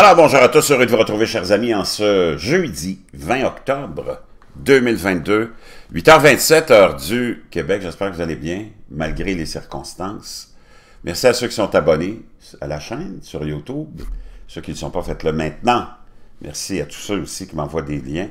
Alors, bonjour à tous, heureux de vous retrouver, chers amis, en ce jeudi 20 octobre 2022, 8h27, heure du Québec. J'espère que vous allez bien, malgré les circonstances. Merci à ceux qui sont abonnés à la chaîne sur YouTube, ceux qui ne sont pas, faits le maintenant. Merci à tous ceux aussi qui m'envoient des liens.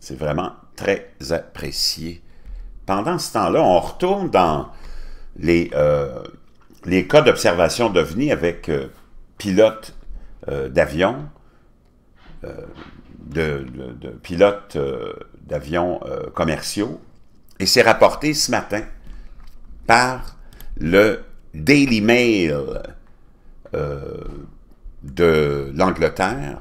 C'est vraiment très apprécié. Pendant ce temps-là, on retourne dans les, euh, les cas d'observation d'OVNI avec euh, pilote euh, d'avions, euh, de, pilotes euh, d'avions commerciaux. Et c'est rapporté ce matin par le Daily Mail de l'Angleterre.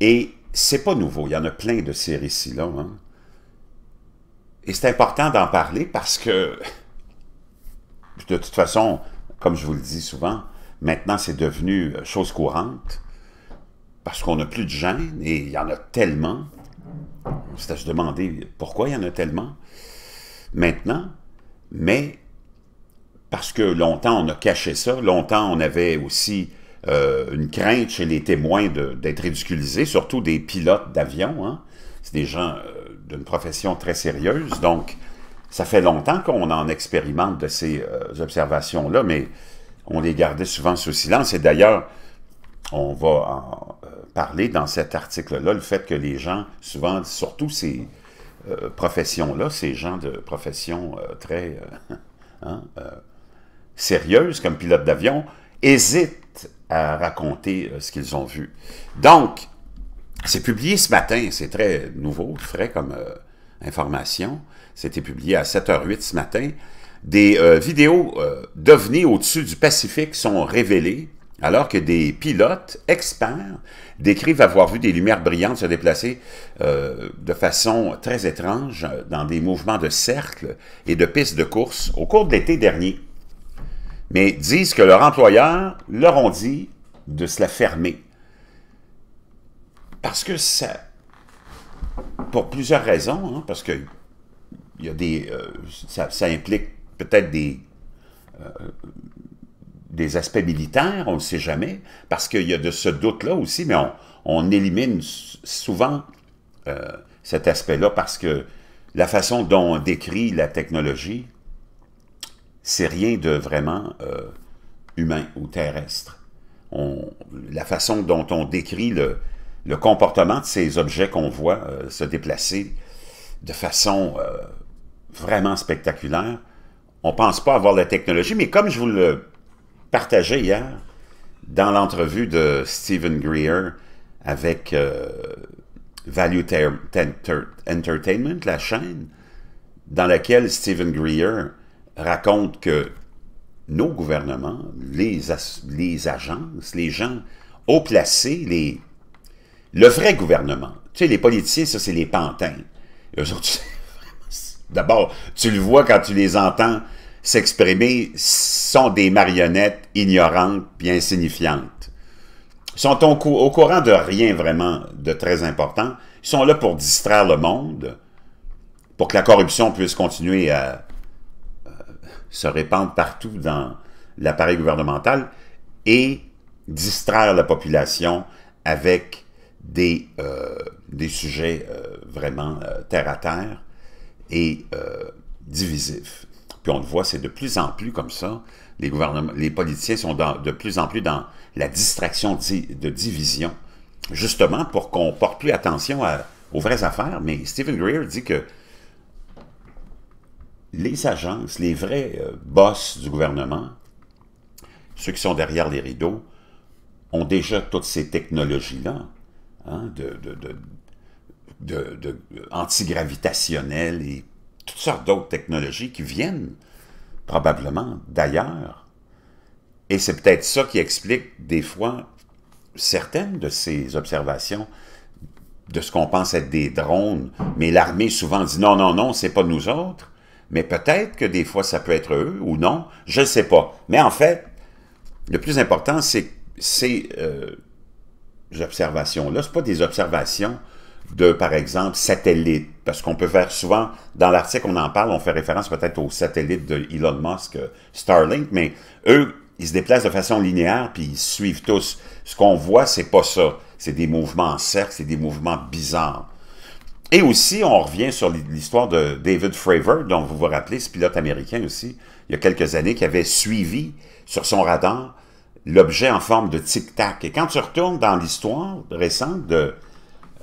Et c'est pas nouveau, il y en a plein de ces récits-là. Hein. Et c'est important d'en parler parce que, de toute façon, comme je vous le dis souvent, Maintenant, c'est devenu euh, chose courante parce qu'on n'a plus de gêne et il y en a tellement. On à se demander pourquoi il y en a tellement maintenant, mais parce que longtemps on a caché ça, longtemps on avait aussi euh, une crainte chez les témoins d'être ridiculisés, surtout des pilotes d'avion. Hein. C'est des gens euh, d'une profession très sérieuse, donc ça fait longtemps qu'on en expérimente de ces observations-là, mais on les gardait souvent sous silence. Et d'ailleurs, on va en euh, parler dans cet article-là, le fait que les gens, souvent, surtout ces euh, professions-là, ces gens de profession euh, très hein, sérieuses, comme pilote d'avion, hésitent à raconter ce qu'ils ont vu. Donc, c'est publié ce matin, c'est très nouveau, frais comme information. C'était publié à 7h08 ce matin des euh, vidéos euh, devenus au-dessus du Pacifique sont révélées, alors que des pilotes experts décrivent avoir vu des lumières brillantes se déplacer euh, de façon très étrange dans des mouvements de cercles et de pistes de course au cours de l'été dernier, mais disent que leur employeur leur ont dit de se la fermer. Parce que ça... Pour plusieurs raisons, hein, parce que il y a des, ça, implique peut-être euh, des, aspects militaires, on ne sait jamais, parce qu'il y a de ce doute-là aussi, mais on, élimine souvent euh, cet aspect-là parce que la façon dont on décrit la technologie, c'est rien de vraiment euh, humain ou terrestre. la façon dont on décrit le, comportement de ces objets qu'on voit se déplacer de façon vraiment spectaculaire, on ne pense pas avoir la technologie, mais comme je vous le partageais hier dans l'entrevue de Stephen Greer avec euh, Value Entertainment, la chaîne, dans laquelle Stephen Greer raconte que nos gouvernements, les, agences, les gens haut placés, les, le vrai gouvernement, tu sais, les politiciens, ça, c'est les pantins. Eux D'abord, tu le vois quand tu les entends s'exprimer, sont des marionnettes ignorantes et insignifiantes. Ils sont au, au, courant de rien vraiment de très important. Ils sont là pour distraire le monde, pour que la corruption puisse continuer à euh, se répandre partout dans l'appareil gouvernemental et distraire la population avec des, euh, sujets euh, vraiment terre à terre et euh, divisif. Puis on le voit, c'est de plus en plus comme ça. Les, gouvernements, les politiciens sont de plus en plus dans la distraction de division, justement pour qu'on porte plus attention aux vraies affaires. Mais Stephen Greer dit que les agences, les vrais euh, boss du gouvernement, ceux qui sont derrière les rideaux, ont déjà toutes ces technologies-là, hein, de, de, et toutes sortes d'autres technologies qui viennent probablement d'ailleurs. Et c'est peut-être ça qui explique des fois certaines de ces observations de ce qu'on pense être des drones, mais l'armée souvent dit non, non, non, c'est pas nous autres, mais peut-être que des fois ça peut être eux ou non, je ne sais pas. Mais en fait, le plus important, c'est ces euh, observations-là, ce pas des observations de, par exemple, satellites. Parce qu'on peut faire souvent, dans l'article, on en parle, on fait référence peut-être aux satellites de Elon Musk, euh, Starlink, mais eux, ils se déplacent de façon linéaire, puis ils suivent tous. Ce qu'on voit, c'est pas ça. C'est des mouvements en cercle, c'est des mouvements bizarres. Et aussi, on revient sur l'histoire de David Fravor, dont vous vous rappelez, ce pilote américain aussi, il y a quelques années, qui avait suivi sur son radar l'objet en forme de tic-tac. Et quand tu retournes dans l'histoire récente de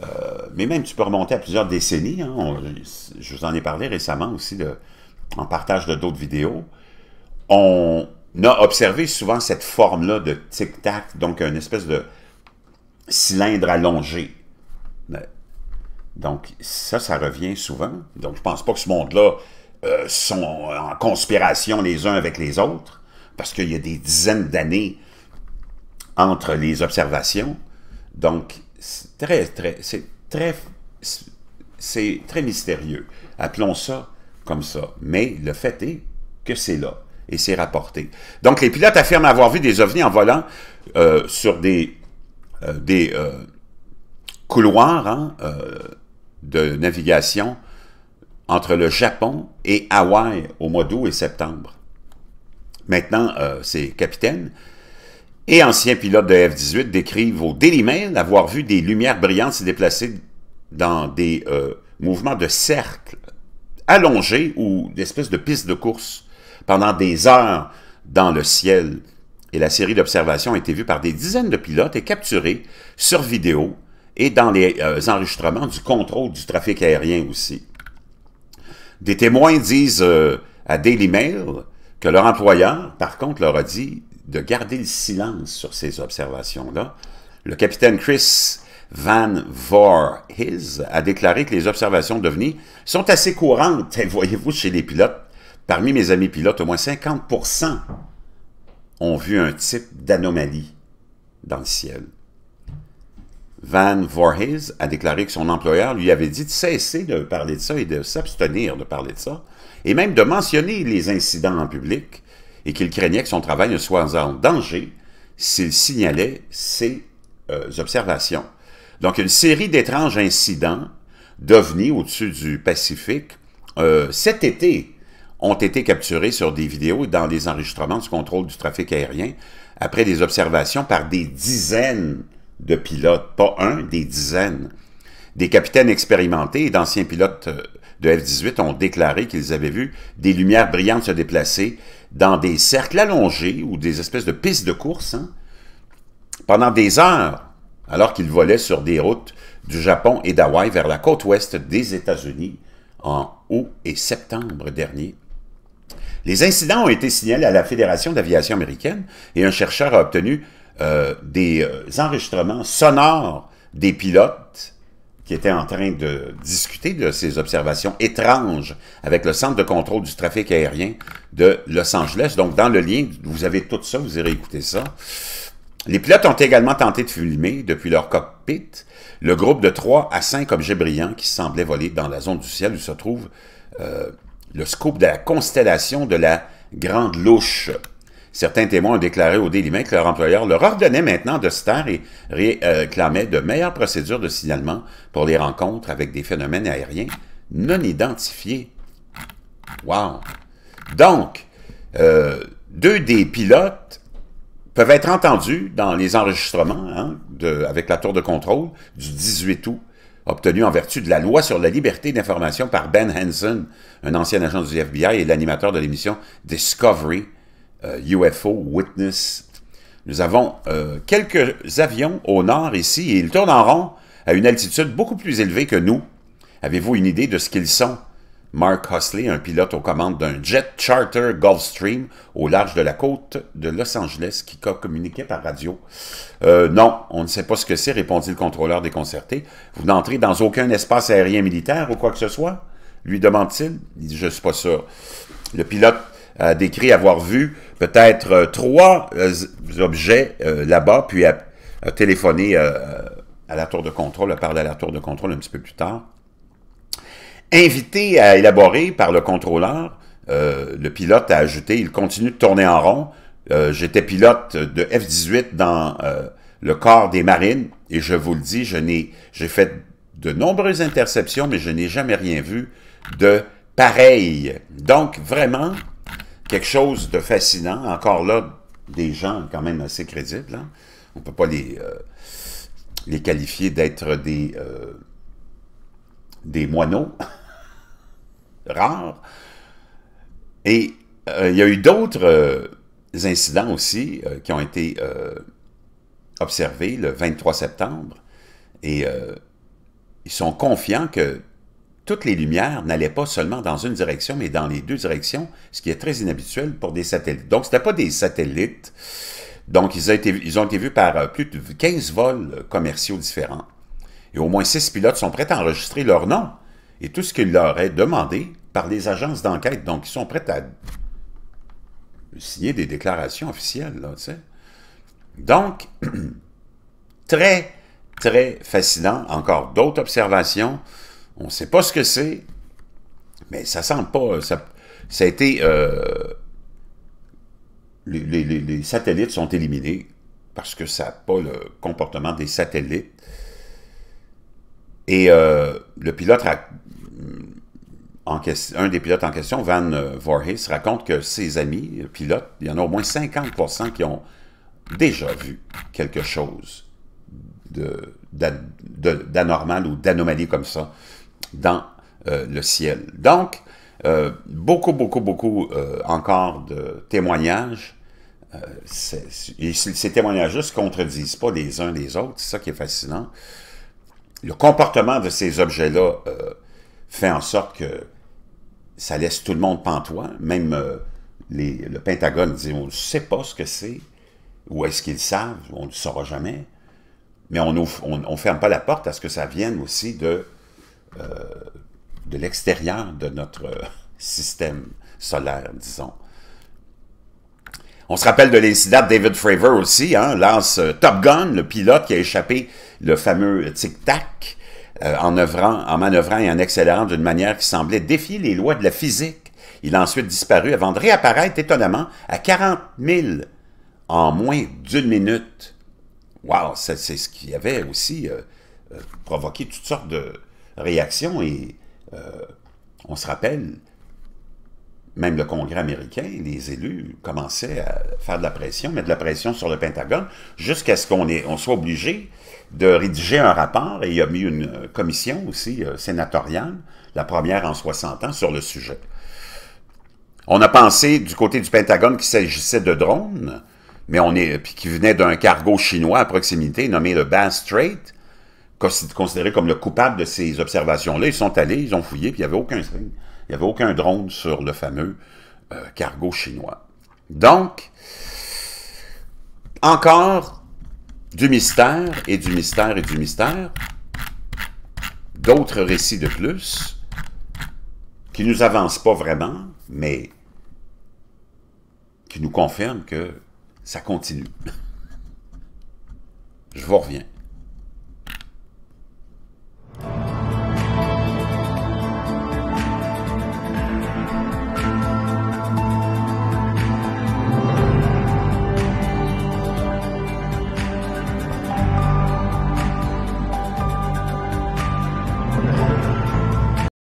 euh, mais même, tu peux remonter à plusieurs décennies. Hein. je vous en ai parlé récemment aussi en partage de d'autres vidéos. On a observé souvent cette forme-là de tic-tac, donc une espèce de cylindre allongé. Donc, ça, ça revient souvent. Donc, je pense pas que ce monde-là soit euh, sont en conspiration les uns avec les autres, parce qu'il y a des dizaines d'années entre les observations. Donc, très, c'est très, c'est très mystérieux. Appelons ça comme ça. Mais le fait est que c'est là et c'est rapporté. Donc, les pilotes affirment avoir vu des ovnis en volant euh, sur des, euh, des euh, couloirs hein, de navigation entre le Japon et Hawaï au mois d'août et septembre. Maintenant, ces capitaines et anciens pilote de F-18 décrivent au Daily Mail avoir vu des lumières brillantes se déplacer dans des euh, mouvements de cercles allongés ou d'espèces de pistes de course pendant des heures dans le ciel. Et la série d'observations a été vue par des dizaines de pilotes et capturée sur vidéo et dans les euh, enregistrements du contrôle du trafic aérien aussi. Des témoins disent euh, à Daily Mail que leur employeur, par contre, leur a dit de garder le silence sur ces observations-là. Le capitaine Chris Van Voorhis a déclaré que les observations d'OVNI sont assez courantes, voyez-vous, chez les pilotes. Parmi mes amis pilotes, au moins 50% ont vu un type d'anomalie dans le ciel. Van Voorhis a déclaré que son employeur lui avait dit de cesser de parler de ça et de s'abstenir de parler de ça, et même de mentionner les incidents en public, et qu'il craignait que son travail ne soit en danger s'il signalait ces euh, observations. Donc, une série d'étranges incidents d'OVNI au-dessus du Pacifique euh, cet été ont été capturés sur des vidéos dans les enregistrements du contrôle du trafic aérien après des observations par des dizaines de pilotes, pas un, des dizaines, des capitaines expérimentés et d'anciens pilotes euh, de F-18 ont déclaré qu'ils avaient vu des lumières brillantes se déplacer dans des cercles allongés ou des espèces de pistes de course hein, pendant des heures, alors qu'ils volaient sur des routes du Japon et d'Hawaï vers la côte ouest des États-Unis en août et septembre dernier. Les incidents ont été signalés à la Fédération d'aviation américaine et un chercheur a obtenu euh, des euh, enregistrements sonores des pilotes qui était en train de discuter de ces observations étranges avec le Centre de contrôle du trafic aérien de Los Angeles. Donc, dans le lien, vous avez tout ça, vous irez écouter ça. Les pilotes ont également tenté de filmer depuis leur cockpit le groupe de trois à cinq objets brillants qui semblaient voler dans la zone du ciel où se trouve euh, le scope de la constellation de la Grande Louche. Certains témoins ont déclaré au délimit que leur employeur leur ordonnait maintenant de se taire et réclamait de meilleures procédures de signalement pour les rencontres avec des phénomènes aériens non identifiés. Wow! Donc, euh, deux des pilotes peuvent être entendus dans les enregistrements hein, avec la tour de contrôle du 18 août, obtenu en vertu de la loi sur la liberté d'information par Ben Hansen, un ancien agent du FBI et l'animateur de l'émission Discovery UFO euh, Witness. Nous avons euh, quelques avions au nord ici et ils tournent en rond à une altitude beaucoup plus élevée que nous. Avez-vous une idée de ce qu'ils sont? Mark Hosley, un pilote aux commandes d'un jet charter Gulfstream au large de la côte de Los Angeles qui communiquait par radio. Euh, non, on ne sait pas ce que c'est, répondit le contrôleur déconcerté. Vous n'entrez dans aucun espace aérien militaire ou quoi que ce soit? lui demande-t-il. Il dit, je suis pas sûr. Le pilote a décrit avoir vu peut-être euh, trois euh, objets euh, là-bas, puis a, a téléphoné à la tour de contrôle, a parlé à la tour de contrôle un petit peu plus tard. Invité à élaborer par le contrôleur, le pilote a ajouté, il continue de tourner en rond. J'étais pilote de F-18 dans le corps des marines, et je vous le dis, j'ai fait de nombreuses interceptions, mais je n'ai jamais rien vu de pareil. Donc, vraiment, quelque chose de fascinant. Encore là, des gens quand même assez crédibles. Hein. On ne peut pas les, euh, les qualifier d'être des, euh, des moineaux rares. Et euh, il y a eu d'autres incidents aussi qui ont été observés le 23 septembre. Et ils sont confiants que toutes les lumières n'allaient pas seulement dans une direction, mais dans les deux directions, ce qui est très inhabituel pour des satellites. Donc, ce pas des satellites. Donc, ils ont, été, vus par euh, plus de 15 vols euh, commerciaux différents. Et au moins 6 pilotes sont prêts à enregistrer leur nom et tout ce qu'il leur est demandé par les agences d'enquête. Donc, ils sont prêts à signer des déclarations officielles, tu sais. Donc, très, très fascinant. Encore d'autres observations. On ne sait pas ce que c'est, mais ça sent pas... Ça, a été... Euh, les, satellites sont éliminés parce que ça n'a pas le comportement des satellites. Et euh, le pilote en question, un des pilotes en question, Van euh, Voorhis, raconte que ses amis pilotes, il y en a au moins 50% qui ont déjà vu quelque chose d'anormal ou d'anomalie comme ça dans euh, le ciel. Donc, euh, beaucoup, beaucoup, beaucoup euh, encore de témoignages. Et ces témoignages ne se contredisent pas les uns les autres, c'est ça qui est fascinant. Le comportement de ces objets-là fait en sorte que ça laisse tout le monde pantois, même les, le Pentagone dit on ne sait pas ce que c'est, ou est-ce qu'ils savent, on ne saura jamais, mais on ne ferme pas la porte à ce que ça vienne aussi de euh, de l'extérieur de notre euh, système solaire, disons. On se rappelle de l'incident de David Fravor aussi, hein, lance euh, Top Gun, le pilote qui a échappé le fameux tic-tac en, manœuvrant et en accélérant d'une manière qui semblait défier les lois de la physique. Il a ensuite disparu avant de réapparaître étonnamment à 40 000 en moins d'une minute. Wow, c'est ce qui avait aussi provoqué toutes sortes de, réaction et euh, on se rappelle, même le Congrès américain, les élus commençaient à faire de la pression, mettre de la pression sur le Pentagone, jusqu'à ce qu'on on soit obligé de rédiger un rapport, et il y a mis une commission aussi euh, sénatoriale, la première en 60 ans, sur le sujet. On a pensé du côté du Pentagone qu'il s'agissait de drones, mais on est, puis qui venait d'un cargo chinois à proximité nommé le Bass Strait, considéré comme le coupable de ces observations-là. Ils sont allés, ils ont fouillé, puis il n'y avait aucun signe. Il n'y avait aucun drone sur le fameux euh, cargo chinois. Donc, encore du mystère et du mystère et du mystère. D'autres récits de plus qui ne nous avancent pas vraiment, mais qui nous confirment que ça continue. Je vous reviens.